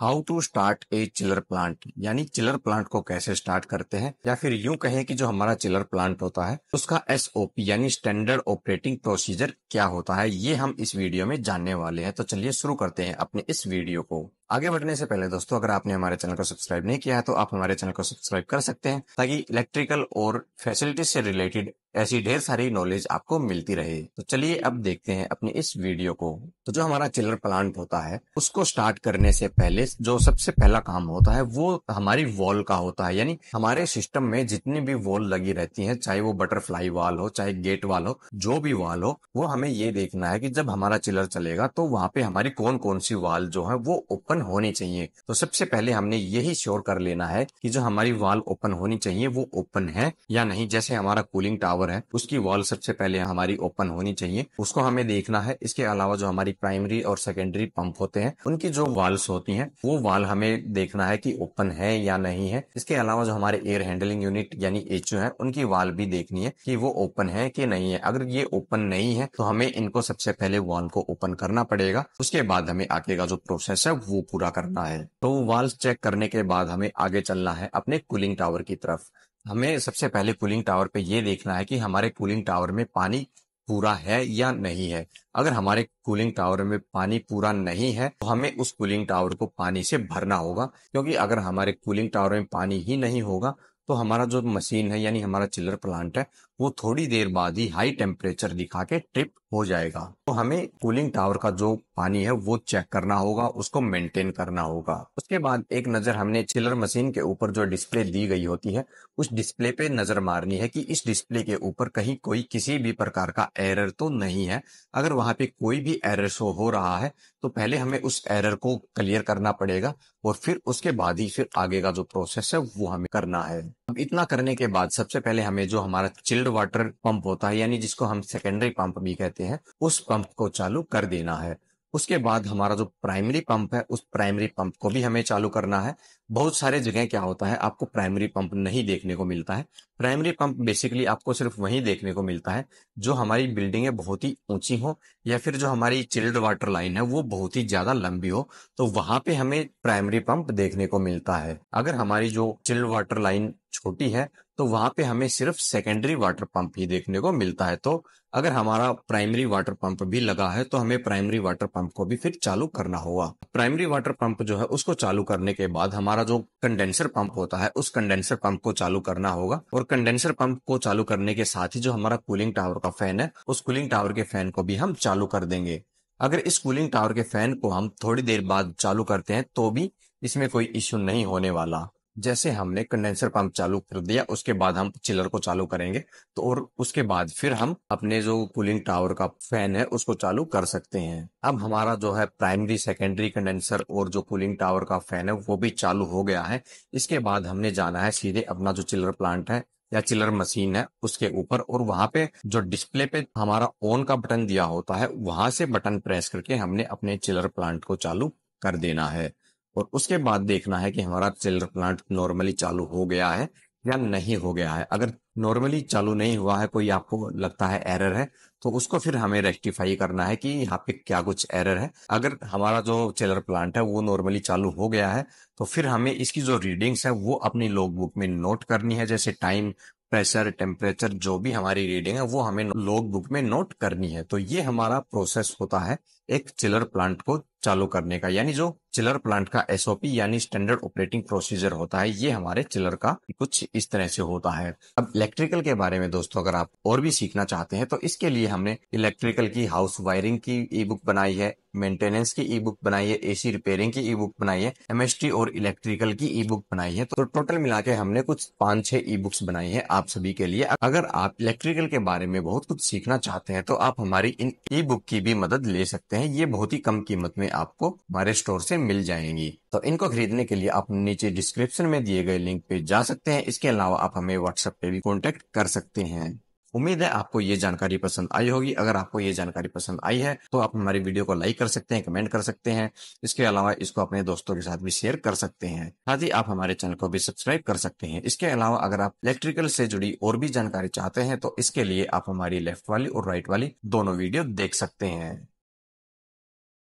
how to start a chiller plant यानी chiller plant को कैसे स्टार्ट करते हैं या फिर यूं कहें कि जो हमारा चिलर प्लांट होता है उसका एस यानी स्टैंडर्ड ऑपरेटिंग प्रोसीजर क्या होता है ये हम इस वीडियो में जानने वाले हैं तो चलिए शुरू करते हैं अपने इस वीडियो को आगे बढ़ने से पहले दोस्तों अगर आपने हमारे चैनल को सब्सक्राइब नहीं किया है तो आप हमारे चैनल को सब्सक्राइब कर सकते हैं ताकि इलेक्ट्रिकल और फैसिलिटीज से रिलेटेड ऐसी ढेर सारी नॉलेज आपको मिलती रहे तो चलिए अब देखते हैं अपने इस वीडियो को तो जो हमारा चिलर प्लांट होता है उसको स्टार्ट करने से पहले जो सबसे पहला काम होता है वो हमारी वॉल का होता है यानी हमारे सिस्टम में जितनी भी वॉल लगी रहती है चाहे वो बटरफ्लाई वॉल हो चाहे गेट वॉल हो जो भी वॉल हो वो हमें ये देखना है कि जब हमारा चिलर चलेगा तो वहां पे हमारी कौन कौन सी वॉल जो है वो ओपन होने चाहिए तो सबसे पहले हमने यही श्योर कर लेना है कि जो हमारी वाल ओपन होनी चाहिए वो ओपन है या नहीं जैसे हमारा कूलिंग टावर है उसकी वॉल सबसे पहले हमारी ओपन होनी चाहिए उसको हमें देखना है इसके अलावा जो हमारी प्राइमरी और सेकेंडरी पंप होते हैं उनकी जो वॉल्स होती है वो वाल हमें देखना है की ओपन है या नहीं है इसके अलावा जो हमारे एयर हैंडलिंग यूनिट यानी एच है उनकी वाल भी देखनी है कि वो ओपन है कि नहीं है अगर ये ओपन नहीं है तो हमें इनको सबसे पहले वाल को ओपन करना पड़ेगा उसके बाद हमें आगे का जो प्रोसेस है वो पूरा करना है तो वाल्व चेक करने के बाद हमें आगे चलना है अपने कूलिंग टावर की तरफ हमें सबसे पहले कूलिंग टावर पे ये देखना है कि हमारे कूलिंग टावर में पानी पूरा है या नहीं है अगर हमारे कूलिंग टावर में पानी पूरा नहीं है तो हमें उस कूलिंग टावर को पानी से भरना होगा क्योंकि अगर हमारे कूलिंग टावर में पानी ही नहीं होगा तो हमारा जो मशीन है यानी हमारा चिल्लर प्लांट है वो थोड़ी देर बाद ही हाई टेम्परेचर दिखा के ट्रिप हो जाएगा तो हमें कूलिंग टावर का जो पानी है वो चेक करना होगा उसको मेंटेन करना होगा उसके बाद एक नजर हमने चिलर मशीन के ऊपर जो डिस्प्ले दी गई होती है उस डिस्प्ले पे नजर मारनी है कि इस डिस्प्ले के ऊपर कहीं कोई किसी भी प्रकार का एरर तो नहीं है अगर वहां पे कोई भी एरर शो हो रहा है तो पहले हमें उस एरर को क्लियर करना पड़ेगा और फिर उसके बाद ही फिर आगे का जो प्रोसेस है वो हमें करना है अब इतना करने के बाद सबसे पहले हमें जो हमारा चिल्ड वाटर पंप होता है यानी जिसको हम सेकेंडरी पंप भी कहते हैं उस पंप को चालू कर देना है उसके बाद हमारा जो प्राइमरी पंप है उस प्राइमरी पंप को भी हमें चालू करना है बहुत सारे जगह क्या होता है आपको प्राइमरी पंप नहीं देखने को मिलता है प्राइमरी पंप बेसिकली आपको सिर्फ वहीं देखने को मिलता है जो हमारी बिल्डिंगें बहुत ही ऊंची हो या फिर जो हमारी चिल्ड वाटर लाइन है वो बहुत ही ज्यादा लंबी हो तो वहां पे हमें प्राइमरी पंप देखने को मिलता है अगर हमारी जो चिल्ड वाटर लाइन छोटी है तो वहां पे हमें सिर्फ सेकेंडरी वाटर पंप ही देखने को मिलता है तो अगर हमारा प्राइमरी वाटर पंप भी लगा है तो हमें प्राइमरी वाटर पंप को भी फिर चालू करना होगा प्राइमरी वाटर पंप जो है उसको चालू करने के बाद हमारा जो कंडेंसर पंप होता है उस कंडेंसर पंप को चालू करना होगा और कंडेंसर पंप को चालू करने के साथ ही जो हमारा कूलिंग टावर का फैन है उस कूलिंग टावर के फैन को भी हम चालू कर देंगे अगर इस कूलिंग टावर के फैन को हम थोड़ी देर बाद चालू करते हैं तो भी इसमें कोई इश्यू नहीं होने वाला जैसे हमने कंडेंसर पंप चालू कर दिया उसके बाद हम चिलर को चालू करेंगे तो और उसके बाद फिर हम अपने जो कूलिंग टावर का फैन है उसको चालू कर सकते हैं अब हमारा जो है प्राइमरी सेकेंडरी कंडेंसर और जो कूलिंग टावर का फैन है वो भी चालू हो गया है इसके बाद हमने जाना है सीधे अपना जो चिलर प्लांट है या चिलर मशीन है उसके ऊपर और वहां पे जो डिस्प्ले पे हमारा ऑन का बटन दिया होता है वहां से बटन प्रेस करके हमने अपने चिलर प्लांट को चालू कर देना है और उसके बाद देखना है कि हमारा चिल्डर प्लांट नॉर्मली चालू हो गया है या नहीं हो गया है अगर नॉर्मली चालू नहीं हुआ है कोई आपको लगता है एरर है तो उसको फिर हमें रेक्टिफाई करना है कि यहाँ पे क्या कुछ एरर है अगर हमारा जो चिलर प्लांट है वो नॉर्मली चालू हो गया है तो फिर हमें इसकी जो रीडिंग्स है वो अपनी लॉग बुक में नोट करनी है जैसे टाइम प्रेशर टेम्परेचर जो भी हमारी रीडिंग है वो हमें लॉग बुक में नोट करनी है तो ये हमारा प्रोसेस होता है एक चिलर प्लांट को चालू करने का यानी जो चिलर प्लांट का एसओपी यानी स्टैंडर्ड ऑपरेटिंग प्रोसीजर होता है ये हमारे चिलर का कुछ इस तरह से होता है अब इलेक्ट्रिकल के बारे में दोस्तों अगर आप और भी सीखना चाहते हैं तो इसके लिए हमने इलेक्ट्रिकल की हाउस वायरिंग की ई बुक बनाई है मेंटेनेंस की ई बुक बनाई है एसी रिपेयरिंग की ई बुक बनाई है एमएसटी और इलेक्ट्रिकल की ई बुक बनाई है तो टोटल मिला के हमने कुछ पांच छह ई बुक्स बनाई है आप सभी के लिए अगर आप इलेक्ट्रिकल के बारे में बहुत कुछ सीखना चाहते हैं तो आप हमारी इन ई बुक की भी मदद ले सकते हैं ये बहुत ही कम कीमत में आपको हमारे स्टोर से मिल जाएंगी तो इनको खरीदने के लिए आप नीचे डिस्क्रिप्शन में दिए गए लिंक पे जा सकते हैं इसके अलावा आप हमें व्हाट्सएप पे भी कॉन्टेक्ट कर सकते हैं उम्मीद है आपको ये जानकारी पसंद आई होगी अगर आपको ये जानकारी पसंद आई है तो आप हमारी वीडियो को लाइक कर सकते हैं कमेंट कर सकते हैं इसके अलावा इसको अपने दोस्तों के साथ भी शेयर कर सकते हैं साथ ही आप हमारे चैनल को भी सब्सक्राइब कर सकते हैं इसके अलावा अगर आप इलेक्ट्रिकल से जुड़ी और भी जानकारी चाहते हैं तो इसके लिए आप हमारी लेफ्ट वाली और राइट वाली दोनों वीडियो देख सकते हैं